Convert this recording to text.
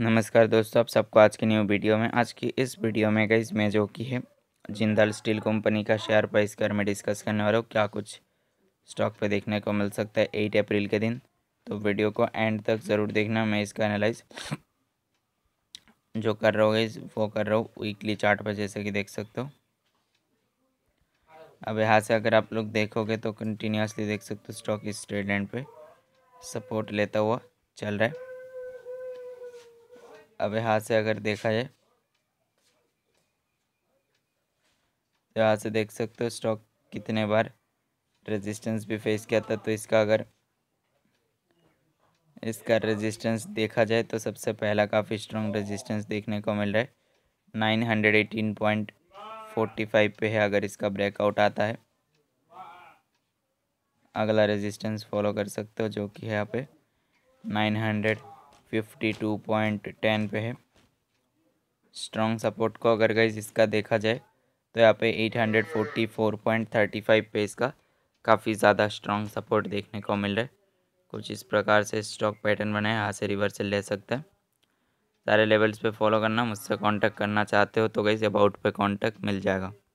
नमस्कार दोस्तों आप सबको आज की न्यू वीडियो में आज की इस वीडियो में गई मैं जो कि है जिंदल स्टील कंपनी का शेयर प्राइस कर मैं डिस्कस करने वाला हूँ क्या कुछ स्टॉक पे देखने को मिल सकता है एट अप्रैल के दिन तो वीडियो को एंड तक ज़रूर देखना मैं इसका एनालाइज जो कर रहा हूँ वो कर रहा हूँ वीकली चार्ट पर जैसे कि देख सकते हो अब यहाँ से अगर आप लोग देखोगे तो कंटिन्यूसली देख सकते हो स्टॉक इस ट्रेड एंड पे सपोर्ट लेता हुआ चल रहा है अब यहाँ से अगर देखा जाए यहाँ तो से देख सकते हो स्टॉक कितने बार रेजिस्टेंस भी फेस किया था तो इसका अगर इसका रेजिस्टेंस देखा जाए तो सबसे पहला काफ़ी स्ट्रॉन्ग रेजिस्टेंस देखने को मिल रहा है nine hundred eighteen point forty five पे है अगर इसका ब्रेकआउट आता है अगला रेजिस्टेंस फॉलो कर सकते हो जो कि है यहाँ पे nine hundred fifty two point ten पे है स्ट्रॉन्ग सपोर्ट को अगर गई इसका देखा जाए तो यहाँ पे eight hundred forty four point thirty five पे इसका काफ़ी ज़्यादा स्ट्रॉन्ग सपोर्ट देखने को मिल रहा है कुछ इस प्रकार से स्टॉक पैटर्न बना है यहाँ से रिवर्सल ले सकते हैं सारे लेवल्स पे फॉलो करना मुझसे कांटेक्ट करना चाहते हो तो गई अबाउट पे कांटेक्ट मिल जाएगा